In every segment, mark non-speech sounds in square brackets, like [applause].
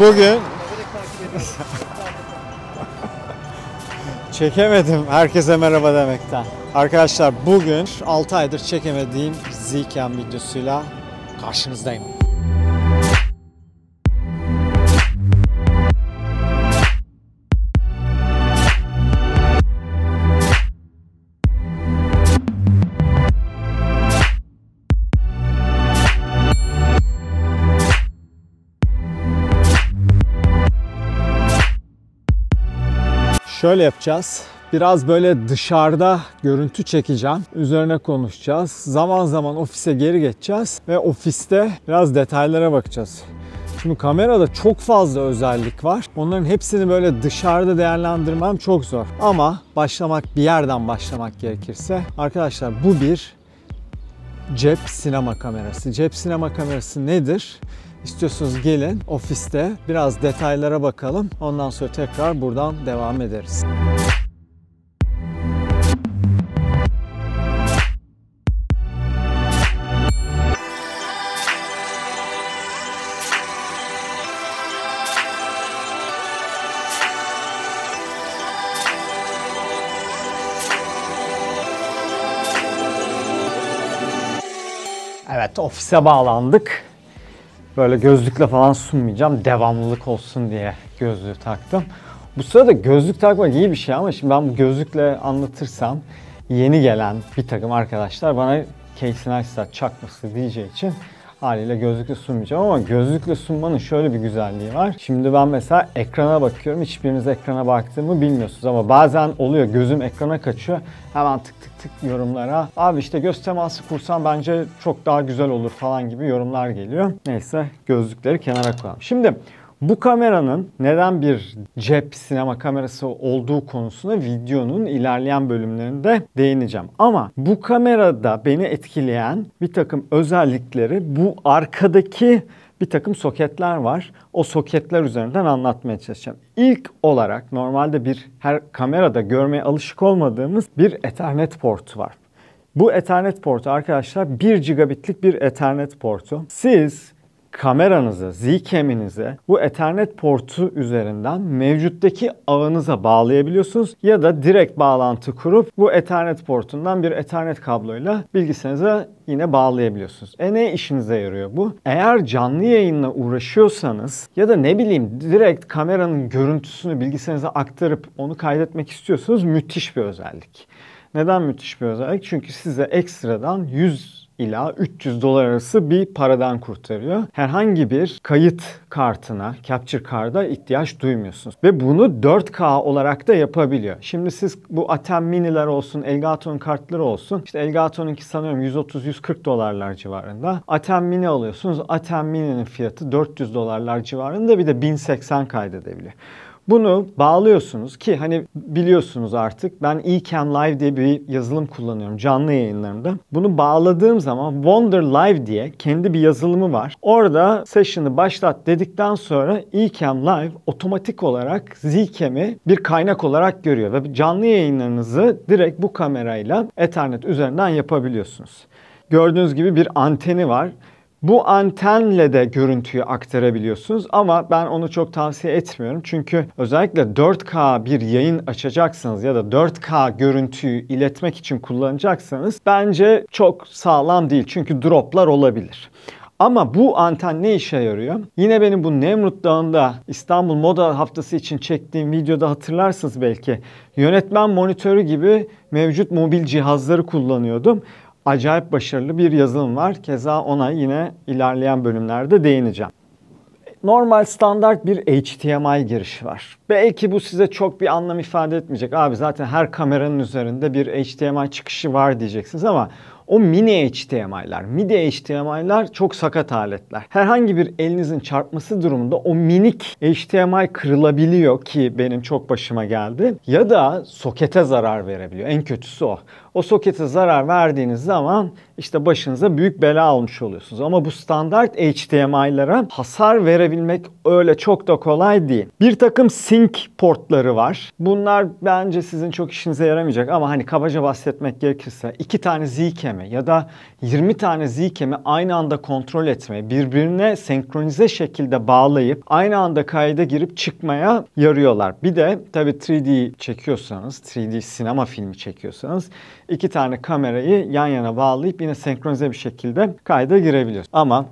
Bugün çekemedim herkese merhaba demekten. Arkadaşlar bugün 6 aydır çekemediğim Zcam videosuyla karşınızdayım. Şöyle yapacağız. Biraz böyle dışarıda görüntü çekeceğim. Üzerine konuşacağız. Zaman zaman ofise geri geçeceğiz ve ofiste biraz detaylara bakacağız. Şimdi kamerada çok fazla özellik var. Onların hepsini böyle dışarıda değerlendirmem çok zor. Ama başlamak bir yerden başlamak gerekirse arkadaşlar bu bir cep sinema kamerası. Cep sinema kamerası nedir? İstiyorsunuz gelin ofiste biraz detaylara bakalım. Ondan sonra tekrar buradan devam ederiz. Evet ofise bağlandık böyle gözlükle falan sunmayacağım. Devamlılık olsun diye gözlüğü taktım. Bu sırada gözlük takmak iyi bir şey ama şimdi ben bu gözlükle anlatırsam yeni gelen bir takım arkadaşlar bana Casey Neistat çakması diyeceği için haliyle gözlükle sunmayacağım ama gözlükle sunmanın şöyle bir güzelliği var. Şimdi ben mesela ekrana bakıyorum. Hiçbiriniz ekrana baktığımı bilmiyorsunuz ama bazen oluyor gözüm ekrana kaçıyor. Hemen tık tık tık yorumlara. Abi işte göz teması kursan bence çok daha güzel olur falan gibi yorumlar geliyor. Neyse gözlükleri kenara koyalım. Şimdi bu kameranın neden bir cep sinema kamerası olduğu konusuna videonun ilerleyen bölümlerinde değineceğim. Ama bu kamerada beni etkileyen bir takım özellikleri bu arkadaki bir takım soketler var. O soketler üzerinden anlatmaya çalışacağım. İlk olarak normalde bir her kamerada görmeye alışık olmadığımız bir Ethernet portu var. Bu Ethernet portu arkadaşlar 1 gigabitlik bir Ethernet portu. Siz kameranızı, Zcam'inize bu Ethernet portu üzerinden mevcuttaki ağınıza bağlayabiliyorsunuz ya da direkt bağlantı kurup bu Ethernet portundan bir Ethernet kabloyla bilgisayarınıza yine bağlayabiliyorsunuz. E ne işinize yarıyor bu? Eğer canlı yayınla uğraşıyorsanız ya da ne bileyim direkt kameranın görüntüsünü bilgisayarınıza aktarıp onu kaydetmek istiyorsanız müthiş bir özellik. Neden müthiş bir özellik? Çünkü size ekstradan 100 ila 300 dolar arası bir paradan kurtarıyor. Herhangi bir kayıt kartına, capture card'a ihtiyaç duymuyorsunuz. Ve bunu 4K olarak da yapabiliyor. Şimdi siz bu Atem Mini'ler olsun, Elgato'nun kartları olsun. İşte Elgato'nunki sanıyorum 130-140 dolarlar civarında. Atem Mini alıyorsunuz. Atem Mini'nin fiyatı 400 dolarlar civarında bir de 1080 kaydedebiliyor. Bunu bağlıyorsunuz ki hani biliyorsunuz artık ben eCam Live diye bir yazılım kullanıyorum canlı yayınlarımda. Bunu bağladığım zaman Wonder Live diye kendi bir yazılımı var. Orada session'ı başlat dedikten sonra eCam Live otomatik olarak Zcam'i bir kaynak olarak görüyor ve canlı yayınlarınızı direkt bu kamerayla Ethernet üzerinden yapabiliyorsunuz. Gördüğünüz gibi bir anteni var bu antenle de görüntüyü aktarabiliyorsunuz ama ben onu çok tavsiye etmiyorum. Çünkü özellikle 4K bir yayın açacaksanız ya da 4K görüntüyü iletmek için kullanacaksanız bence çok sağlam değil. Çünkü droplar olabilir. Ama bu anten ne işe yarıyor? Yine benim bu Nemrut Dağı'nda İstanbul Moda Haftası için çektiğim videoda hatırlarsınız belki. Yönetmen monitörü gibi mevcut mobil cihazları kullanıyordum acayip başarılı bir yazılım var. Keza ona yine ilerleyen bölümlerde değineceğim. Normal standart bir HDMI girişi var. Belki bu size çok bir anlam ifade etmeyecek. Abi zaten her kameranın üzerinde bir HDMI çıkışı var diyeceksiniz ama o mini HDMI'lar, midi HDMI'lar çok sakat aletler. Herhangi bir elinizin çarpması durumunda o minik HDMI kırılabiliyor ki benim çok başıma geldi. Ya da sokete zarar verebiliyor. En kötüsü o. O sokete zarar verdiğiniz zaman işte başınıza büyük bela almış oluyorsunuz. Ama bu standart HDMI'lara hasar verebilmek öyle çok da kolay değil. Bir takım sync portları var. Bunlar bence sizin çok işinize yaramayacak ama hani kabaca bahsetmek gerekirse iki tane zikeme ya da 20 tane zikeme aynı anda kontrol etmeye, birbirine senkronize şekilde bağlayıp aynı anda kayda girip çıkmaya yarıyorlar. Bir de tabii 3D çekiyorsanız, 3D sinema filmi çekiyorsanız iki tane kamerayı yan yana bağlayıp yine senkronize bir şekilde kayda girebiliyoruz. Ama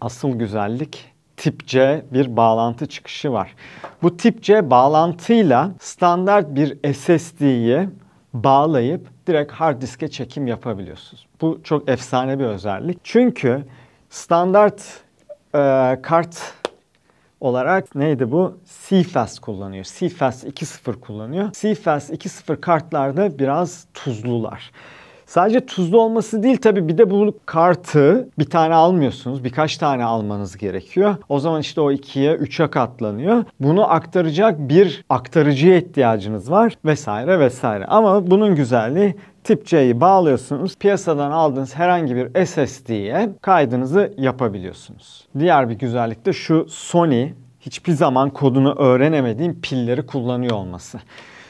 asıl güzellik tip C bir bağlantı çıkışı var. Bu tip C bağlantıyla standart bir SSD'yi bağlayıp direkt hard diske çekim yapabiliyorsunuz. Bu çok efsane bir özellik. Çünkü standart e, kart olarak neydi bu? CFast kullanıyor. CFast 2.0 kullanıyor. CFast 2.0 kartlarda biraz tuzlular. Sadece tuzlu olması değil tabi bir de bu kartı bir tane almıyorsunuz. Birkaç tane almanız gerekiyor. O zaman işte o 2'ye 3'e katlanıyor. Bunu aktaracak bir aktarıcıya ihtiyacınız var vesaire vesaire. Ama bunun güzelliği tip C'yi bağlıyorsunuz. Piyasadan aldığınız herhangi bir SSD'ye kaydınızı yapabiliyorsunuz. Diğer bir güzellik de şu Sony hiçbir zaman kodunu öğrenemediğim pilleri kullanıyor olması.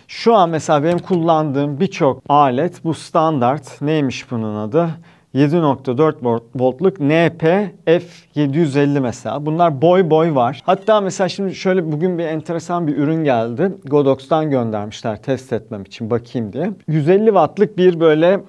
Şu an mesela benim kullandığım birçok alet bu standart neymiş bunun adı? 7.4 voltluk NP F750 mesela. Bunlar boy boy var. Hatta mesela şimdi şöyle bugün bir enteresan bir ürün geldi. Godox'tan göndermişler test etmem için bakayım diye. 150 wattlık bir böyle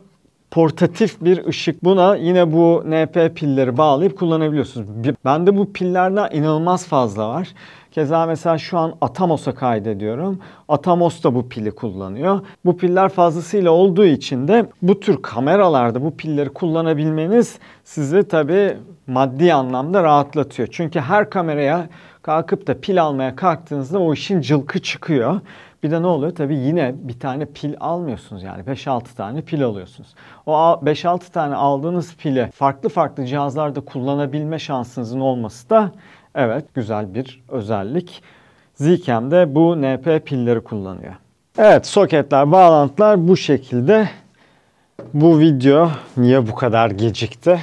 portatif bir ışık. Buna yine bu NP pilleri bağlayıp kullanabiliyorsunuz. Bende bu pillerden inanılmaz fazla var. Keza mesela şu an Atamos'a kaydediyorum. Atamos da bu pili kullanıyor. Bu piller fazlasıyla olduğu için de bu tür kameralarda bu pilleri kullanabilmeniz sizi tabii maddi anlamda rahatlatıyor. Çünkü her kameraya kalkıp da pil almaya kalktığınızda o işin cılkı çıkıyor. Bir de ne oluyor? Tabii yine bir tane pil almıyorsunuz yani 5-6 tane pil alıyorsunuz. O 5-6 tane aldığınız pili farklı farklı cihazlarda kullanabilme şansınızın olması da evet güzel bir özellik. Zcam de bu NP pilleri kullanıyor. Evet soketler, bağlantılar bu şekilde. Bu video niye bu kadar gecikti?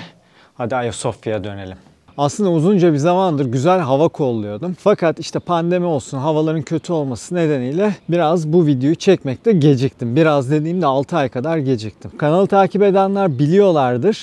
Hadi Ayasofya'ya dönelim aslında uzunca bir zamandır güzel hava kolluyordum. Fakat işte pandemi olsun, havaların kötü olması nedeniyle biraz bu videoyu çekmekte geciktim. Biraz dediğimde 6 ay kadar geciktim. Kanalı takip edenler biliyorlardır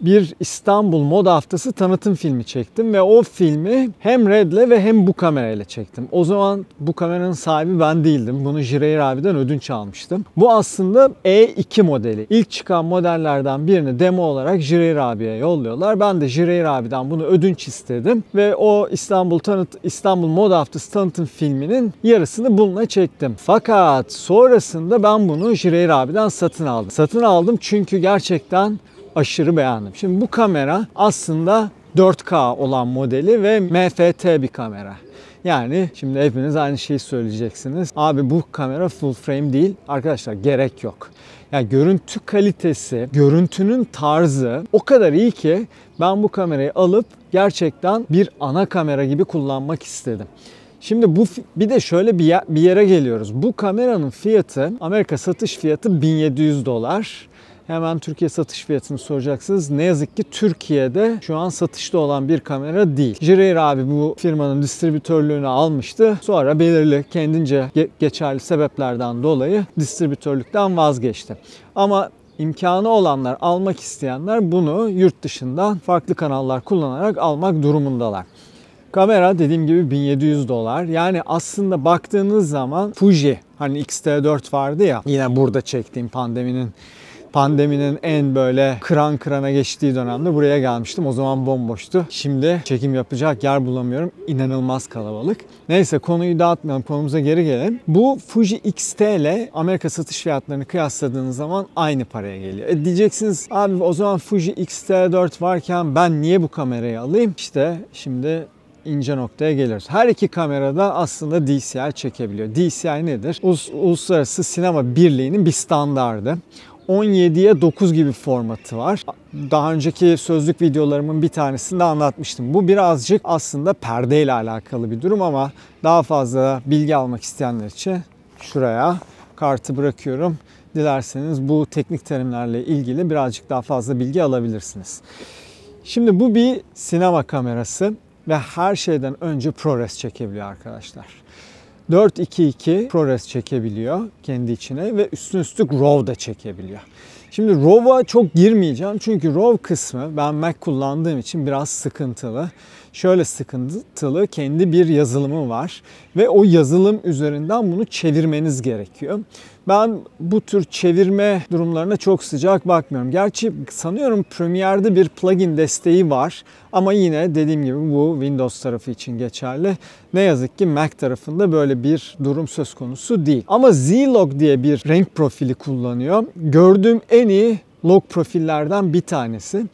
bir İstanbul Moda Haftası tanıtım filmi çektim ve o filmi hem Red'le ve hem bu kamerayla çektim. O zaman bu kameranın sahibi ben değildim. Bunu Jireir abiden ödünç almıştım. Bu aslında E2 modeli. İlk çıkan modellerden birini demo olarak Jireir abiye yolluyorlar. Ben de Jireir abiden bunu ödünç istedim ve o İstanbul tanıt İstanbul Moda Haftası tanıtım filminin yarısını bununla çektim. Fakat sonrasında ben bunu Jireir abiden satın aldım. Satın aldım çünkü gerçekten aşırı beğendim. Şimdi bu kamera aslında 4K olan modeli ve MFT bir kamera. Yani şimdi hepiniz aynı şeyi söyleyeceksiniz. Abi bu kamera full frame değil. Arkadaşlar gerek yok. Yani görüntü kalitesi, görüntünün tarzı o kadar iyi ki ben bu kamerayı alıp gerçekten bir ana kamera gibi kullanmak istedim. Şimdi bu bir de şöyle bir, bir yere geliyoruz. Bu kameranın fiyatı Amerika satış fiyatı 1700 dolar. Hemen Türkiye satış fiyatını soracaksınız. Ne yazık ki Türkiye'de şu an satışta olan bir kamera değil. Jireir abi bu firmanın distribütörlüğünü almıştı. Sonra belirli kendince geçerli sebeplerden dolayı distribütörlükten vazgeçti. Ama imkanı olanlar, almak isteyenler bunu yurt dışından farklı kanallar kullanarak almak durumundalar. Kamera dediğim gibi 1700 dolar. Yani aslında baktığınız zaman Fuji hani X-T4 vardı ya yine burada çektiğim pandeminin pandeminin en böyle kıran kırana geçtiği dönemde buraya gelmiştim. O zaman bomboştu. Şimdi çekim yapacak yer bulamıyorum. İnanılmaz kalabalık. Neyse konuyu dağıtmayalım. Konumuza geri gelelim. Bu Fuji X-T ile Amerika satış fiyatlarını kıyasladığınız zaman aynı paraya geliyor. E diyeceksiniz abi o zaman Fuji X-T4 varken ben niye bu kamerayı alayım? İşte şimdi ince noktaya geliyoruz. Her iki kamerada aslında DCI çekebiliyor. DCI nedir? Ulus Uluslararası Sinema Birliği'nin bir standardı. 17'ye 9 gibi formatı var. Daha önceki sözlük videolarımın bir tanesinde anlatmıştım. Bu birazcık aslında perdeyle alakalı bir durum ama daha fazla bilgi almak isteyenler için şuraya kartı bırakıyorum. Dilerseniz bu teknik terimlerle ilgili birazcık daha fazla bilgi alabilirsiniz. Şimdi bu bir sinema kamerası ve her şeyden önce ProRes çekebiliyor arkadaşlar. 4-2-2 ProRes çekebiliyor kendi içine ve üstün üstlük RAW da çekebiliyor. Şimdi RAW'a çok girmeyeceğim çünkü RAW kısmı ben Mac kullandığım için biraz sıkıntılı. Şöyle sıkıntılı kendi bir yazılımı var ve o yazılım üzerinden bunu çevirmeniz gerekiyor. Ben bu tür çevirme durumlarına çok sıcak bakmıyorum. Gerçi sanıyorum Premiere'de bir plugin desteği var ama yine dediğim gibi bu Windows tarafı için geçerli. Ne yazık ki Mac tarafında böyle bir durum söz konusu değil. Ama Zlog diye bir renk profili kullanıyor. Gördüğüm en iyi log profillerden bir tanesi.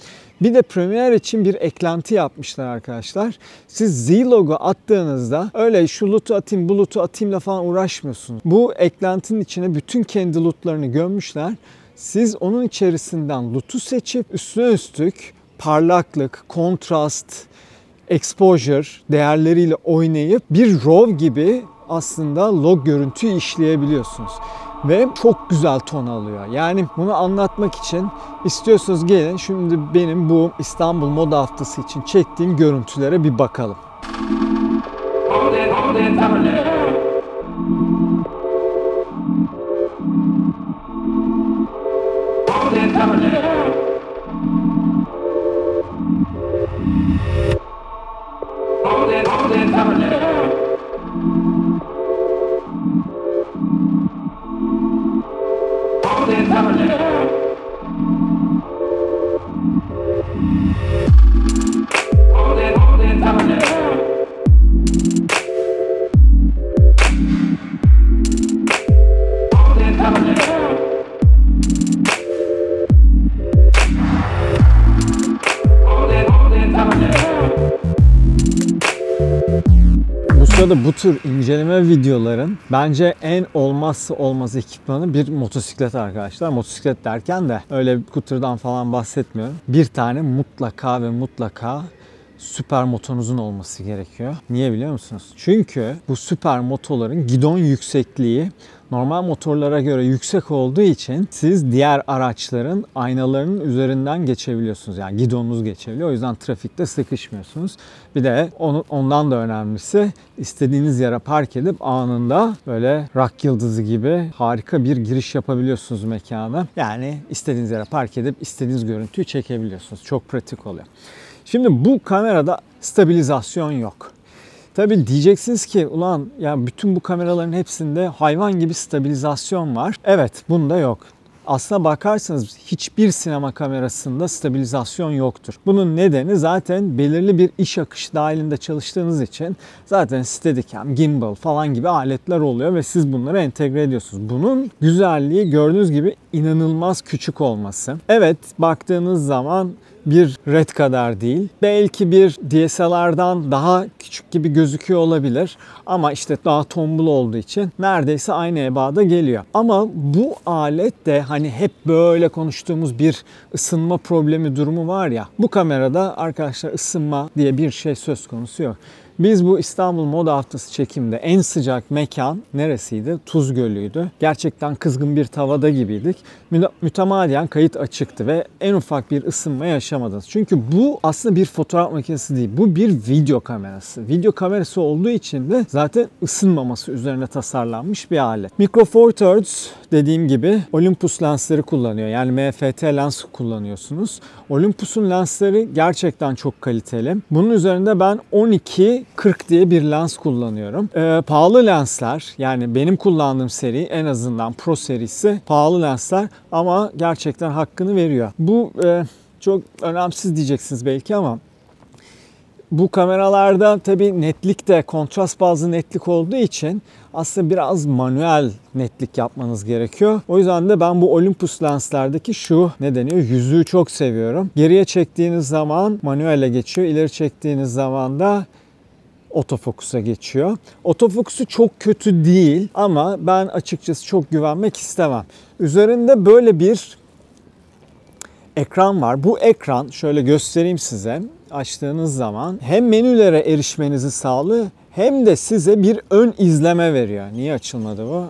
Bir de premier için bir eklenti yapmışlar arkadaşlar. Siz Z logo attığınızda öyle şu loot'u atayım bu loot'u atayımla falan uğraşmıyorsunuz. Bu eklentinin içine bütün kendi loot'larını gömmüşler. Siz onun içerisinden loot'u seçip üstüne üstlük parlaklık, kontrast, exposure değerleriyle oynayıp bir RAW gibi aslında log görüntü işleyebiliyorsunuz ve çok güzel ton alıyor. Yani bunu anlatmak için istiyorsunuz gelin şimdi benim bu İstanbul Moda Haftası için çektiğim görüntülere bir bakalım. Hadi, hadi, hadi. Avrupa'da bu tür inceleme videoların bence en olmazsa olmaz ekipmanı bir motosiklet arkadaşlar. Motosiklet derken de öyle kutudan falan bahsetmiyorum. Bir tane mutlaka ve mutlaka süper motonuzun olması gerekiyor. Niye biliyor musunuz? Çünkü bu süper motoların gidon yüksekliği normal motorlara göre yüksek olduğu için siz diğer araçların aynalarının üzerinden geçebiliyorsunuz. Yani gidonunuz geçebiliyor. O yüzden trafikte sıkışmıyorsunuz. Bir de onu, ondan da önemlisi istediğiniz yere park edip anında böyle rak yıldızı gibi harika bir giriş yapabiliyorsunuz mekana. Yani istediğiniz yere park edip istediğiniz görüntüyü çekebiliyorsunuz. Çok pratik oluyor. Şimdi bu kamerada stabilizasyon yok. Tabi diyeceksiniz ki ulan ya bütün bu kameraların hepsinde hayvan gibi stabilizasyon var. Evet bunda yok. Aslına bakarsanız hiçbir sinema kamerasında stabilizasyon yoktur. Bunun nedeni zaten belirli bir iş akışı dahilinde çalıştığınız için zaten Steadicam, gimbal falan gibi aletler oluyor ve siz bunları entegre ediyorsunuz. Bunun güzelliği gördüğünüz gibi inanılmaz küçük olması. Evet baktığınız zaman bir red kadar değil. Belki bir DSLR'dan daha küçük gibi gözüküyor olabilir ama işte daha tombul olduğu için neredeyse aynı ebada geliyor. Ama bu alet de hani hep böyle konuştuğumuz bir ısınma problemi durumu var ya. Bu kamerada arkadaşlar ısınma diye bir şey söz konusu yok. Biz bu İstanbul Moda Haftası çekimde en sıcak mekan neresiydi? Tuz Gölü'ydü. Gerçekten kızgın bir tavada gibiydik. Mütemadiyen kayıt açıktı ve en ufak bir ısınma yaşamadınız. Çünkü bu aslında bir fotoğraf makinesi değil. Bu bir video kamerası. Video kamerası olduğu için de zaten ısınmaması üzerine tasarlanmış bir alet. Micro Four Thirds dediğim gibi Olympus lensleri kullanıyor. Yani MFT lens kullanıyorsunuz. Olympus'un lensleri gerçekten çok kaliteli. Bunun üzerinde ben 12 40 diye bir lens kullanıyorum. Ee, pahalı lensler yani benim kullandığım seri en azından Pro serisi pahalı lensler ama gerçekten hakkını veriyor. Bu e, çok önemsiz diyeceksiniz belki ama bu kameralarda tabi netlik de kontrast bazlı netlik olduğu için aslında biraz manuel netlik yapmanız gerekiyor. O yüzden de ben bu Olympus lenslerdeki şu ne deniyor yüzüğü çok seviyorum. Geriye çektiğiniz zaman manuelle geçiyor. ileri çektiğiniz zaman da otofokusa geçiyor. Otofokusu çok kötü değil ama ben açıkçası çok güvenmek istemem. Üzerinde böyle bir ekran var. Bu ekran şöyle göstereyim size. Açtığınız zaman hem menülere erişmenizi sağlıyor hem de size bir ön izleme veriyor. Niye açılmadı bu?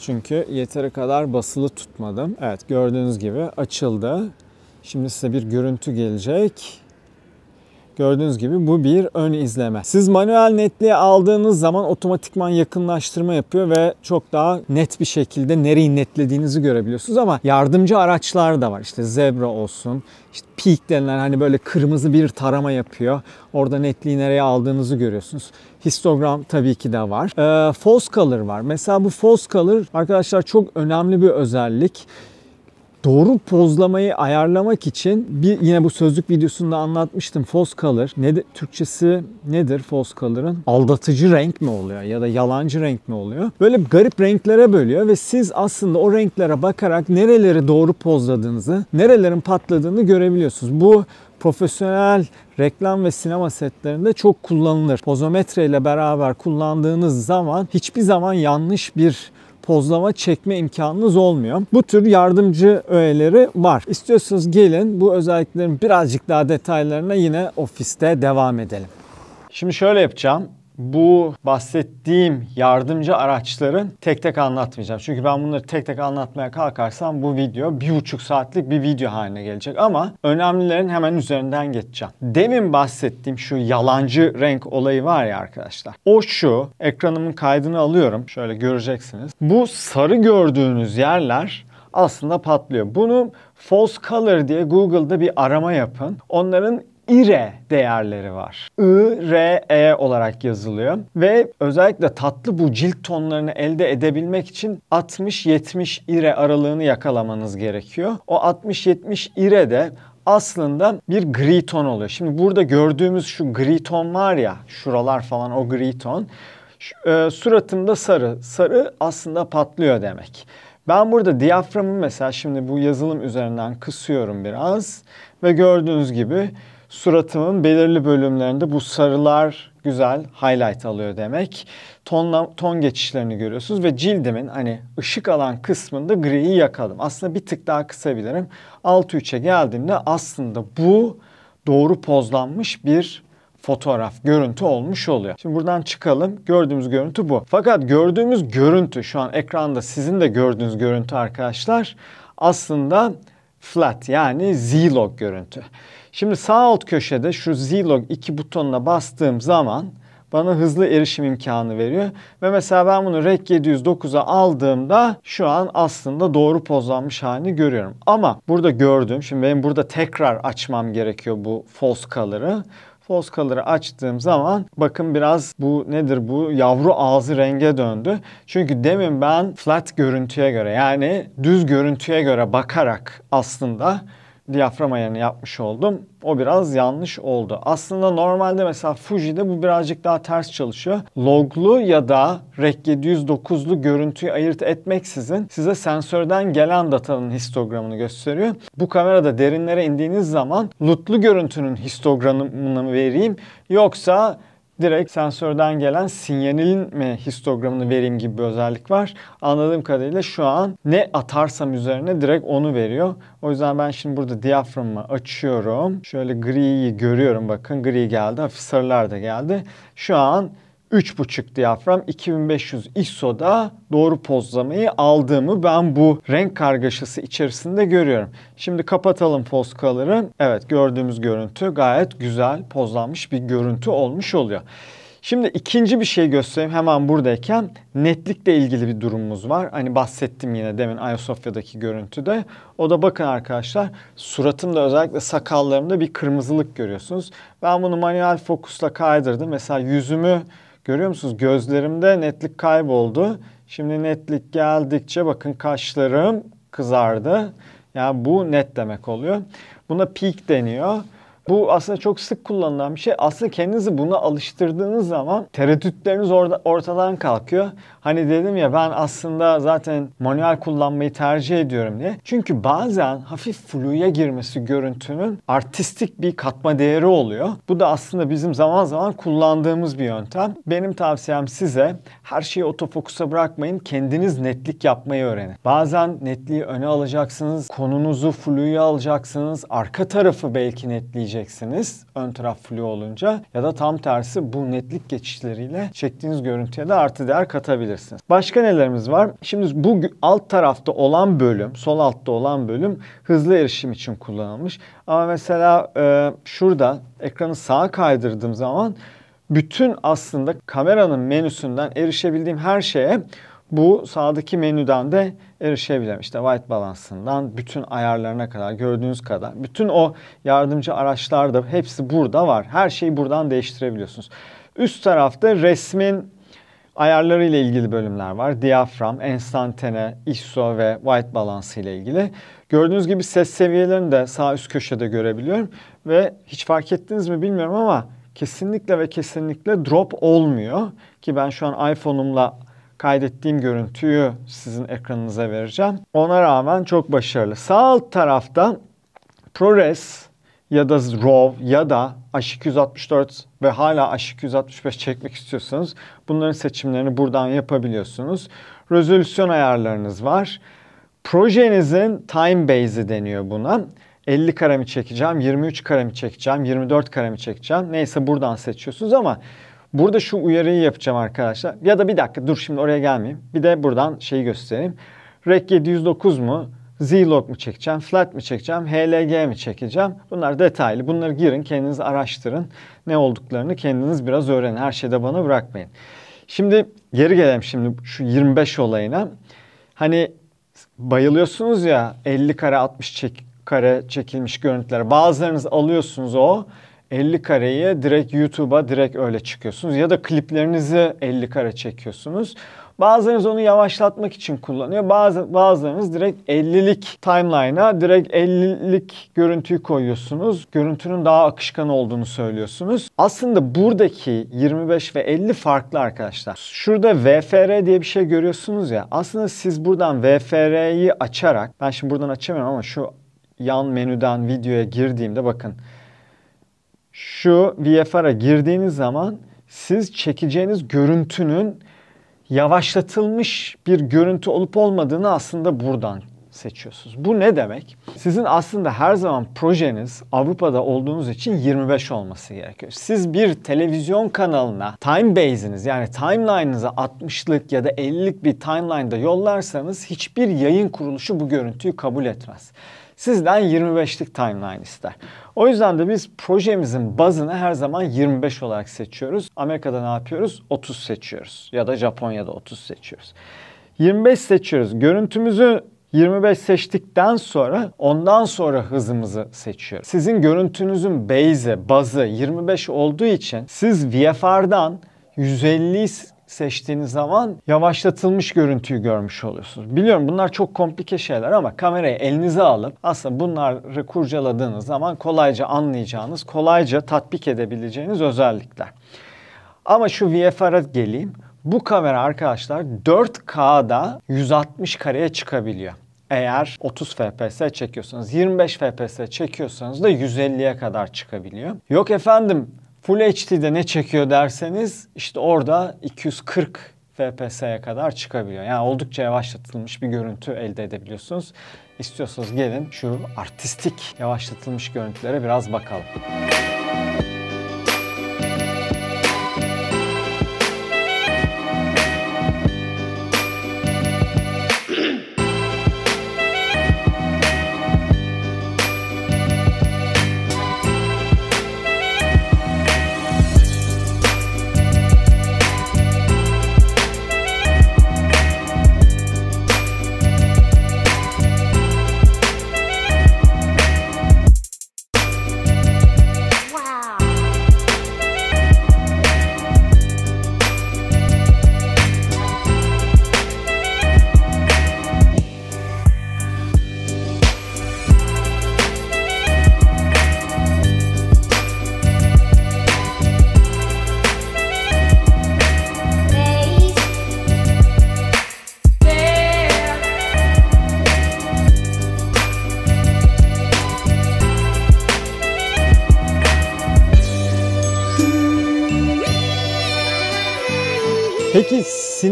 Çünkü yeteri kadar basılı tutmadım. Evet gördüğünüz gibi açıldı. Şimdi size bir görüntü gelecek. Gördüğünüz gibi bu bir ön izleme. Siz manuel netliğe aldığınız zaman otomatikman yakınlaştırma yapıyor ve çok daha net bir şekilde nereyi netlediğinizi görebiliyorsunuz ama yardımcı araçlar da var. İşte zebra olsun, işte peak denilen hani böyle kırmızı bir tarama yapıyor. Orada netliği nereye aldığınızı görüyorsunuz. Histogram tabii ki de var. Ee, false color var. Mesela bu false color arkadaşlar çok önemli bir özellik doğru pozlamayı ayarlamak için bir yine bu sözlük videosunda anlatmıştım. Fos kalır. Ne de, Türkçesi nedir fos kalırın? Aldatıcı renk mi oluyor ya da yalancı renk mi oluyor? Böyle garip renklere bölüyor ve siz aslında o renklere bakarak nereleri doğru pozladığınızı, nerelerin patladığını görebiliyorsunuz. Bu profesyonel reklam ve sinema setlerinde çok kullanılır. Pozometre ile beraber kullandığınız zaman hiçbir zaman yanlış bir pozlama çekme imkanınız olmuyor. Bu tür yardımcı öğeleri var. İstiyorsanız gelin bu özelliklerin birazcık daha detaylarına yine ofiste devam edelim. Şimdi şöyle yapacağım bu bahsettiğim yardımcı araçların tek tek anlatmayacağım. Çünkü ben bunları tek tek anlatmaya kalkarsam bu video bir buçuk saatlik bir video haline gelecek. Ama önemlilerin hemen üzerinden geçeceğim. Demin bahsettiğim şu yalancı renk olayı var ya arkadaşlar. O şu. Ekranımın kaydını alıyorum. Şöyle göreceksiniz. Bu sarı gördüğünüz yerler aslında patlıyor. Bunu false color diye Google'da bir arama yapın. Onların IRE değerleri var. I, R, E olarak yazılıyor. Ve özellikle tatlı bu cilt tonlarını elde edebilmek için 60-70 IRE aralığını yakalamanız gerekiyor. O 60-70 IRE de aslında bir gri ton oluyor. Şimdi burada gördüğümüz şu gri ton var ya, şuralar falan o gri ton. Şu, e, suratımda sarı. Sarı aslında patlıyor demek. Ben burada diyaframı mesela şimdi bu yazılım üzerinden kısıyorum biraz ve gördüğünüz gibi suratımın belirli bölümlerinde bu sarılar güzel highlight alıyor demek. Tonla, ton geçişlerini görüyorsunuz ve cildimin hani ışık alan kısmında griyi yakaladım. Aslında bir tık daha kısabilirim. 6-3'e geldiğimde aslında bu doğru pozlanmış bir fotoğraf, görüntü olmuş oluyor. Şimdi buradan çıkalım. Gördüğümüz görüntü bu. Fakat gördüğümüz görüntü şu an ekranda sizin de gördüğünüz görüntü arkadaşlar aslında flat yani z-log görüntü. Şimdi sağ alt köşede şu Zlog 2 butonuna bastığım zaman bana hızlı erişim imkanı veriyor. Ve mesela ben bunu Rec 709'a aldığımda şu an aslında doğru pozlanmış halini görüyorum. Ama burada gördüğüm, şimdi benim burada tekrar açmam gerekiyor bu false color'ı. False color'ı açtığım zaman bakın biraz bu nedir bu yavru ağzı renge döndü. Çünkü demin ben flat görüntüye göre yani düz görüntüye göre bakarak aslında diyafram ayarını yapmış oldum. O biraz yanlış oldu. Aslında normalde mesela Fuji'de bu birazcık daha ters çalışıyor. Loglu ya da Rec 709'lu görüntüyü ayırt etmeksizin size sensörden gelen datanın histogramını gösteriyor. Bu kamerada derinlere indiğiniz zaman lutlu görüntünün histogramını vereyim yoksa direkt sensörden gelen sinyalin mi histogramını vereyim gibi bir özellik var. Anladığım kadarıyla şu an ne atarsam üzerine direkt onu veriyor. O yüzden ben şimdi burada diyaframı açıyorum. Şöyle griyi görüyorum bakın. Gri geldi. Hafif sarılar da geldi. Şu an 3.5 diyafram 2500 ISO da doğru pozlamayı aldığımı ben bu renk kargaşası içerisinde görüyorum. Şimdi kapatalım Foscal'ları. Evet gördüğümüz görüntü gayet güzel pozlanmış bir görüntü olmuş oluyor. Şimdi ikinci bir şey göstereyim hemen buradayken netlikle ilgili bir durumumuz var. Hani bahsettim yine demin Ayasofya'daki görüntüde. O da bakın arkadaşlar suratımda özellikle sakallarımda bir kırmızılık görüyorsunuz. Ben bunu manuel fokusla kaydırdım. Mesela yüzümü Görüyor musunuz? Gözlerimde netlik kayboldu. Şimdi netlik geldikçe bakın kaşlarım kızardı. Yani bu net demek oluyor. Buna peak deniyor. Bu aslında çok sık kullanılan bir şey. Aslında kendinizi buna alıştırdığınız zaman tereddütleriniz orada ortadan kalkıyor. Hani dedim ya ben aslında zaten manuel kullanmayı tercih ediyorum diye. Çünkü bazen hafif fluya girmesi görüntünün artistik bir katma değeri oluyor. Bu da aslında bizim zaman zaman kullandığımız bir yöntem. Benim tavsiyem size her şeyi otofokusa bırakmayın. Kendiniz netlik yapmayı öğrenin. Bazen netliği öne alacaksınız. Konunuzu fluya alacaksınız. Arka tarafı belki netleyeceksiniz çekeceksiniz ön taraf flu olunca ya da tam tersi bu netlik geçişleriyle çektiğiniz görüntüye de artı değer katabilirsiniz. Başka nelerimiz var? Şimdi bu alt tarafta olan bölüm, sol altta olan bölüm hızlı erişim için kullanılmış. Ama mesela e, şurada ekranı sağa kaydırdığım zaman bütün aslında kameranın menüsünden erişebildiğim her şeye bu sağdaki menüden de erişebilirim. İşte white balansından bütün ayarlarına kadar gördüğünüz kadar. Bütün o yardımcı araçlar da hepsi burada var. Her şeyi buradan değiştirebiliyorsunuz. Üst tarafta resmin ayarları ile ilgili bölümler var. Diyafram, enstantane, ISO ve white balansı ile ilgili. Gördüğünüz gibi ses seviyelerini de sağ üst köşede görebiliyorum. Ve hiç fark ettiniz mi bilmiyorum ama kesinlikle ve kesinlikle drop olmuyor. Ki ben şu an iPhone'umla kaydettiğim görüntüyü sizin ekranınıza vereceğim. Ona rağmen çok başarılı. Sağ alt tarafta ProRes ya da RAW ya da H264 ve hala H265 çekmek istiyorsanız bunların seçimlerini buradan yapabiliyorsunuz. Rezolüsyon ayarlarınız var. Projenizin time base'i deniyor buna. 50 kare mi çekeceğim, 23 kare mi çekeceğim, 24 kare mi çekeceğim neyse buradan seçiyorsunuz ama Burada şu uyarıyı yapacağım arkadaşlar. Ya da bir dakika dur şimdi oraya gelmeyeyim. Bir de buradan şeyi göstereyim. Rec 709 mu? Zlog mu çekeceğim? Flat mi çekeceğim? HLG mi çekeceğim? Bunlar detaylı. Bunları girin kendiniz araştırın. Ne olduklarını kendiniz biraz öğrenin. Her şeyde bana bırakmayın. Şimdi geri gelelim şimdi şu 25 olayına. Hani bayılıyorsunuz ya 50 kare 60 çek, kare çekilmiş görüntüler. Bazılarınız alıyorsunuz o 50 kareyi direkt YouTube'a direkt öyle çıkıyorsunuz. Ya da kliplerinizi 50 kare çekiyorsunuz. Bazılarınız onu yavaşlatmak için kullanıyor. Bazı, bazılarınız direkt 50'lik timeline'a direkt 50'lik görüntüyü koyuyorsunuz. Görüntünün daha akışkan olduğunu söylüyorsunuz. Aslında buradaki 25 ve 50 farklı arkadaşlar. Şurada VFR diye bir şey görüyorsunuz ya. Aslında siz buradan VFR'yi açarak ben şimdi buradan açamıyorum ama şu yan menüden videoya girdiğimde bakın şu VFR'a girdiğiniz zaman siz çekeceğiniz görüntünün yavaşlatılmış bir görüntü olup olmadığını aslında buradan seçiyorsunuz. Bu ne demek? Sizin aslında her zaman projeniz Avrupa'da olduğunuz için 25 olması gerekiyor. Siz bir televizyon kanalına time base'iniz yani timeline'ınıza 60'lık ya da 50'lik bir timeline'da yollarsanız hiçbir yayın kuruluşu bu görüntüyü kabul etmez sizden 25'lik timeline ister. O yüzden de biz projemizin bazını her zaman 25 olarak seçiyoruz. Amerika'da ne yapıyoruz? 30 seçiyoruz ya da Japonya'da 30 seçiyoruz. 25 seçiyoruz. Görüntümüzü 25 seçtikten sonra ondan sonra hızımızı seçiyoruz. Sizin görüntünüzün base'i, bazı 25 olduğu için siz VFR'dan 150 seçtiğiniz zaman yavaşlatılmış görüntüyü görmüş oluyorsunuz. Biliyorum bunlar çok komplike şeyler ama kamerayı elinize alıp aslında bunları kurcaladığınız zaman kolayca anlayacağınız, kolayca tatbik edebileceğiniz özellikler. Ama şu VFR'a geleyim. Bu kamera arkadaşlar 4K'da 160 kareye çıkabiliyor. Eğer 30 FPS çekiyorsanız, 25 FPS çekiyorsanız da 150'ye kadar çıkabiliyor. Yok efendim Full HD'de ne çekiyor derseniz işte orada 240 FPS'ye kadar çıkabiliyor. Yani oldukça yavaşlatılmış bir görüntü elde edebiliyorsunuz. İstiyorsanız gelin şu artistik yavaşlatılmış görüntülere biraz bakalım.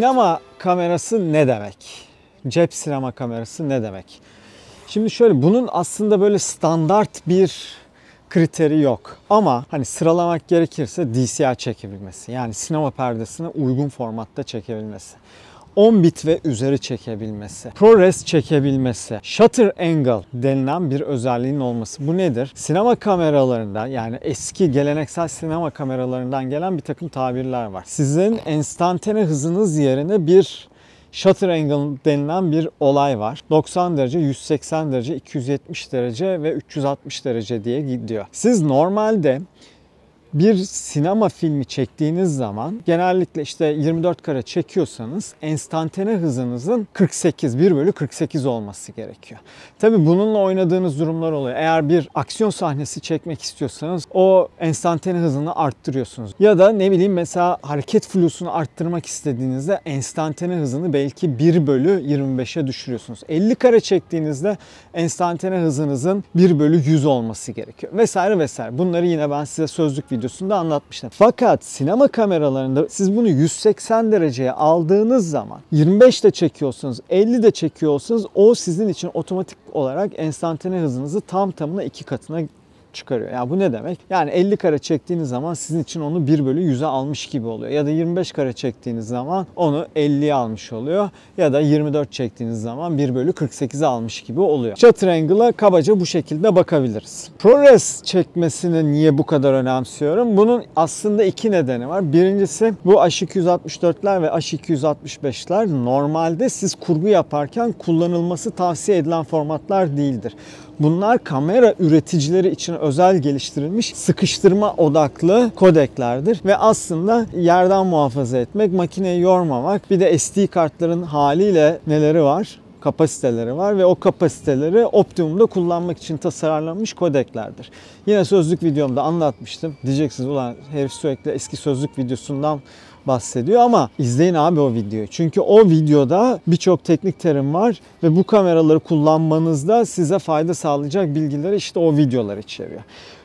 sinema kamerası ne demek? Cep sinema kamerası ne demek? Şimdi şöyle bunun aslında böyle standart bir kriteri yok. Ama hani sıralamak gerekirse DCI çekebilmesi. Yani sinema perdesine uygun formatta çekebilmesi. 10 bit ve üzeri çekebilmesi, ProRes çekebilmesi, shutter angle denilen bir özelliğin olması. Bu nedir? Sinema kameralarından yani eski geleneksel sinema kameralarından gelen bir takım tabirler var. Sizin enstantane hızınız yerine bir Shutter angle denilen bir olay var. 90 derece, 180 derece, 270 derece ve 360 derece diye gidiyor. Siz normalde bir sinema filmi çektiğiniz zaman genellikle işte 24 kare çekiyorsanız enstantane hızınızın 48, 1 bölü 48 olması gerekiyor. Tabi bununla oynadığınız durumlar oluyor. Eğer bir aksiyon sahnesi çekmek istiyorsanız o enstantane hızını arttırıyorsunuz. Ya da ne bileyim mesela hareket flusunu arttırmak istediğinizde enstantane hızını belki 1 bölü 25'e düşürüyorsunuz. 50 kare çektiğinizde enstantane hızınızın 1 bölü 100 olması gerekiyor. Vesaire vesaire. Bunları yine ben size sözlük video videosunda anlatmıştım. Fakat sinema kameralarında siz bunu 180 dereceye aldığınız zaman 25 de çekiyorsunuz, 50 de çekiyorsunuz o sizin için otomatik olarak enstantane hızınızı tam tamına iki katına çıkarıyor. Yani bu ne demek? Yani 50 kare çektiğiniz zaman sizin için onu 1 bölü 100'e almış gibi oluyor. Ya da 25 kare çektiğiniz zaman onu 50'ye almış oluyor. Ya da 24 çektiğiniz zaman 1 bölü 48'e almış gibi oluyor. Shutter angle'a kabaca bu şekilde bakabiliriz. ProRes çekmesini niye bu kadar önemsiyorum? Bunun aslında iki nedeni var. Birincisi bu H264'ler ve H265'ler normalde siz kurgu yaparken kullanılması tavsiye edilen formatlar değildir. Bunlar kamera üreticileri için özel geliştirilmiş sıkıştırma odaklı kodeklerdir ve aslında yerden muhafaza etmek, makineyi yormamak bir de SD kartların haliyle neleri var? kapasiteleri var ve o kapasiteleri optimumda kullanmak için tasarlanmış kodeklerdir. Yine sözlük videomda anlatmıştım. Diyeceksiniz ulan herif sürekli eski sözlük videosundan bahsediyor ama izleyin abi o videoyu. Çünkü o videoda birçok teknik terim var ve bu kameraları kullanmanızda size fayda sağlayacak bilgileri işte o videolar içeriyor.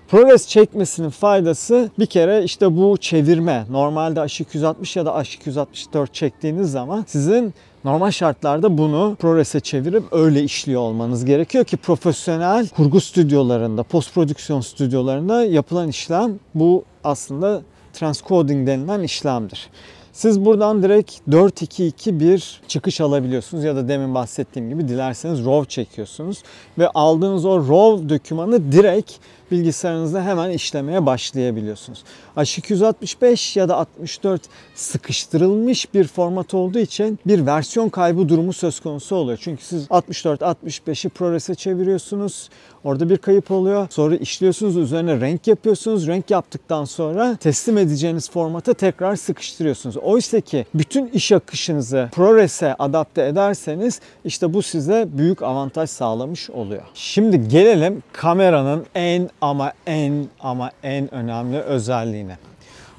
ProRes çekmesinin faydası bir kere işte bu çevirme. Normalde H260 ya da H264 çektiğiniz zaman sizin Normal şartlarda bunu ProRes'e çevirip öyle işliyor olmanız gerekiyor ki profesyonel kurgu stüdyolarında, post prodüksiyon stüdyolarında yapılan işlem bu aslında transcoding denilen işlemdir. Siz buradan direkt 4-2-2 bir çıkış alabiliyorsunuz ya da demin bahsettiğim gibi dilerseniz RAW çekiyorsunuz ve aldığınız o RAW dokümanı direkt bilgisayarınızda hemen işlemeye başlayabiliyorsunuz. H265 ya da 64 sıkıştırılmış bir format olduğu için bir versiyon kaybı durumu söz konusu oluyor. Çünkü siz 64-65'i ProRes'e çeviriyorsunuz. Orada bir kayıp oluyor. Sonra işliyorsunuz, üzerine renk yapıyorsunuz. Renk yaptıktan sonra teslim edeceğiniz formata tekrar sıkıştırıyorsunuz. Oysa ki bütün iş akışınızı ProRes'e adapte ederseniz işte bu size büyük avantaj sağlamış oluyor. Şimdi gelelim kameranın en ama en ama en önemli özelliğine.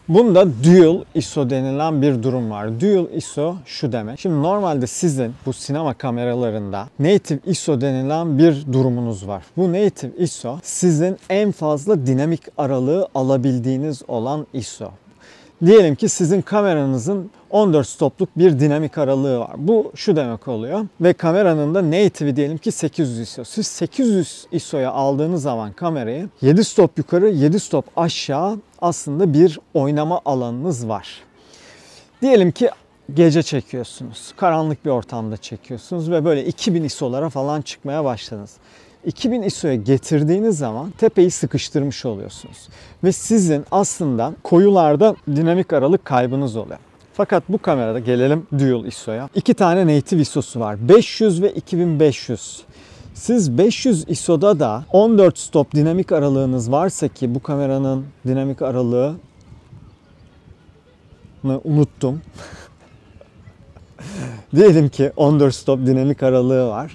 Bunda dual ISO denilen bir durum var. Dual ISO şu demek. Şimdi normalde sizin bu sinema kameralarında native ISO denilen bir durumunuz var. Bu native ISO sizin en fazla dinamik aralığı alabildiğiniz olan ISO. Diyelim ki sizin kameranızın 14 stopluk bir dinamik aralığı var. Bu şu demek oluyor ve kameranın da native'i diyelim ki 800 ISO. Siz 800 ISO'ya aldığınız zaman kamerayı 7 stop yukarı 7 stop aşağı aslında bir oynama alanınız var. Diyelim ki gece çekiyorsunuz. Karanlık bir ortamda çekiyorsunuz ve böyle 2000 ISO'lara falan çıkmaya başladınız. 2000 ISO'ya getirdiğiniz zaman tepeyi sıkıştırmış oluyorsunuz. Ve sizin aslında koyularda dinamik aralık kaybınız oluyor. Fakat bu kamerada gelelim Dual ISO'ya. İki tane native ISO'su var. 500 ve 2500. Siz 500 ISO'da da 14 stop dinamik aralığınız varsa ki bu kameranın dinamik aralığı unuttum. [laughs] Diyelim ki 14 stop dinamik aralığı var.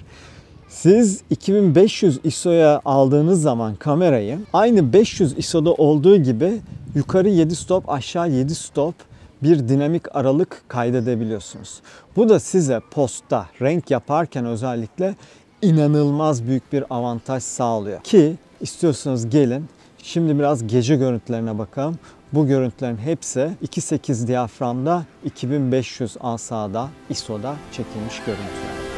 Siz 2500 ISO'ya aldığınız zaman kamerayı aynı 500 ISO'da olduğu gibi yukarı 7 stop aşağı 7 stop bir dinamik aralık kaydedebiliyorsunuz. Bu da size postta renk yaparken özellikle inanılmaz büyük bir avantaj sağlıyor. Ki istiyorsanız gelin şimdi biraz gece görüntülerine bakalım. Bu görüntülerin hepsi 2.8 diyaframda 2500 ASA'da ISO'da çekilmiş görüntüler.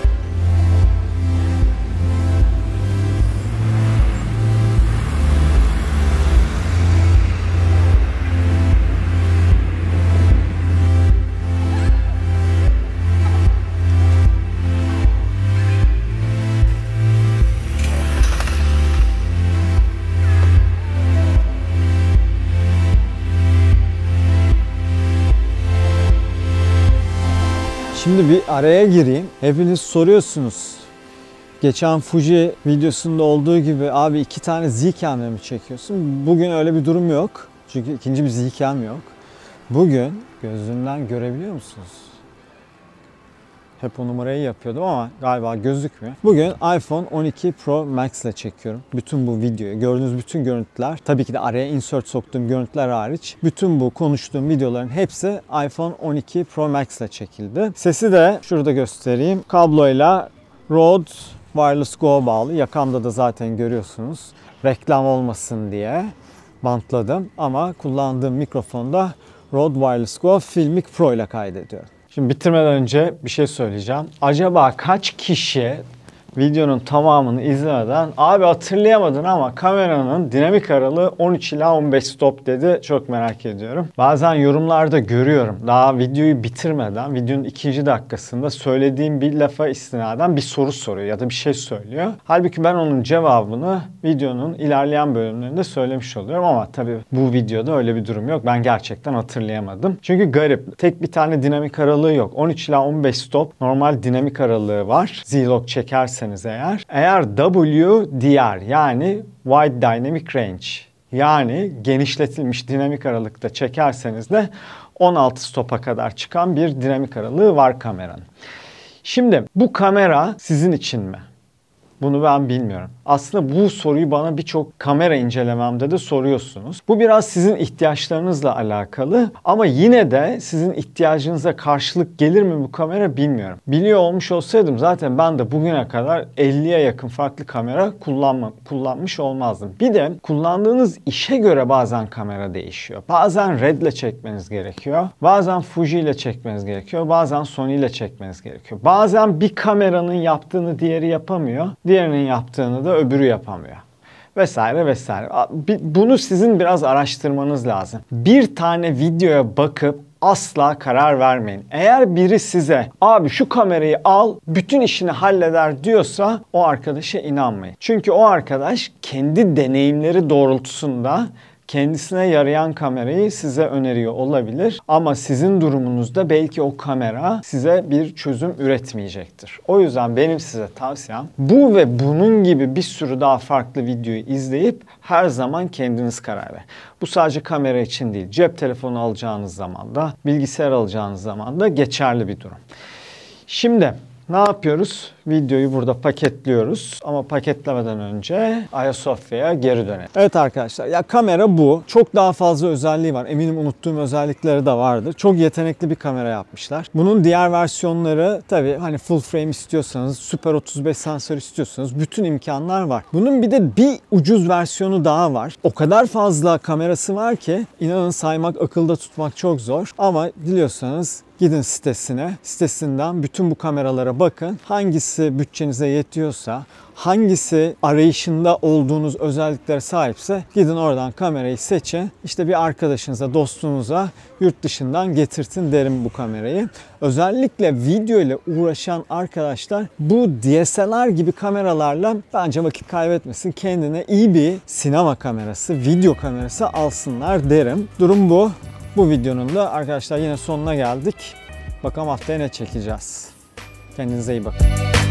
Şimdi bir araya gireyim. Hepiniz soruyorsunuz. Geçen Fuji videosunda olduğu gibi abi iki tane Z kamera mi çekiyorsun? Bugün öyle bir durum yok. Çünkü ikinci bir Z yok. Bugün gözünden görebiliyor musunuz? Hep o numarayı yapıyordum ama galiba gözükmüyor. Bugün iPhone 12 Pro Max ile çekiyorum. Bütün bu videoyu, gördüğünüz bütün görüntüler, tabii ki de araya insert soktuğum görüntüler hariç. Bütün bu konuştuğum videoların hepsi iPhone 12 Pro Max ile çekildi. Sesi de şurada göstereyim. Kabloyla Rode Wireless Go bağlı. Yakamda da zaten görüyorsunuz. Reklam olmasın diye bantladım ama kullandığım mikrofonda Rode Wireless Go Filmic Pro ile kaydediyorum. Şimdi bitirmeden önce bir şey söyleyeceğim. Acaba kaç kişi videonun tamamını izlemeden abi hatırlayamadın ama kameranın dinamik aralığı 13 ila 15 stop dedi. Çok merak ediyorum. Bazen yorumlarda görüyorum. Daha videoyu bitirmeden videonun ikinci dakikasında söylediğim bir lafa istinaden bir soru soruyor ya da bir şey söylüyor. Halbuki ben onun cevabını videonun ilerleyen bölümlerinde söylemiş oluyorum ama tabii bu videoda öyle bir durum yok. Ben gerçekten hatırlayamadım. Çünkü garip. Tek bir tane dinamik aralığı yok. 13 ila 15 stop normal dinamik aralığı var. Zilog çekerse derseniz eğer, eğer WDR yani Wide Dynamic Range yani genişletilmiş dinamik aralıkta çekerseniz de 16 stopa kadar çıkan bir dinamik aralığı var kameranın. Şimdi bu kamera sizin için mi? Bunu ben bilmiyorum. Aslında bu soruyu bana birçok kamera incelememde de soruyorsunuz. Bu biraz sizin ihtiyaçlarınızla alakalı ama yine de sizin ihtiyacınıza karşılık gelir mi bu kamera bilmiyorum. Biliyor olmuş olsaydım zaten ben de bugüne kadar 50'ye yakın farklı kamera kullanma, kullanmış olmazdım. Bir de kullandığınız işe göre bazen kamera değişiyor. Bazen Red ile çekmeniz gerekiyor. Bazen Fuji ile çekmeniz gerekiyor. Bazen Sony ile çekmeniz gerekiyor. Bazen bir kameranın yaptığını diğeri yapamıyor diğerinin yaptığını da öbürü yapamıyor vesaire vesaire. Bunu sizin biraz araştırmanız lazım. Bir tane videoya bakıp asla karar vermeyin. Eğer biri size abi şu kamerayı al bütün işini halleder diyorsa o arkadaşa inanmayın. Çünkü o arkadaş kendi deneyimleri doğrultusunda kendisine yarayan kamerayı size öneriyor olabilir ama sizin durumunuzda belki o kamera size bir çözüm üretmeyecektir. O yüzden benim size tavsiyem bu ve bunun gibi bir sürü daha farklı videoyu izleyip her zaman kendiniz karar verin. Bu sadece kamera için değil. Cep telefonu alacağınız zaman da, bilgisayar alacağınız zaman da geçerli bir durum. Şimdi ne yapıyoruz? Videoyu burada paketliyoruz ama paketlemeden önce Ayasofya'ya geri dönelim. Evet arkadaşlar ya kamera bu. Çok daha fazla özelliği var. Eminim unuttuğum özellikleri de vardır. Çok yetenekli bir kamera yapmışlar. Bunun diğer versiyonları tabi hani full frame istiyorsanız, süper 35 sensör istiyorsanız bütün imkanlar var. Bunun bir de bir ucuz versiyonu daha var. O kadar fazla kamerası var ki inanın saymak, akılda tutmak çok zor. Ama biliyorsanız. Gidin sitesine. Sitesinden bütün bu kameralara bakın. Hangisi bütçenize yetiyorsa, hangisi arayışında olduğunuz özelliklere sahipse gidin oradan kamerayı seçin. İşte bir arkadaşınıza, dostunuza yurt dışından getirtin derim bu kamerayı. Özellikle video ile uğraşan arkadaşlar bu DSLR gibi kameralarla bence vakit kaybetmesin. Kendine iyi bir sinema kamerası, video kamerası alsınlar derim. Durum bu. Bu videonun da arkadaşlar yine sonuna geldik. Bakalım haftaya ne çekeceğiz. Kendinize iyi bakın.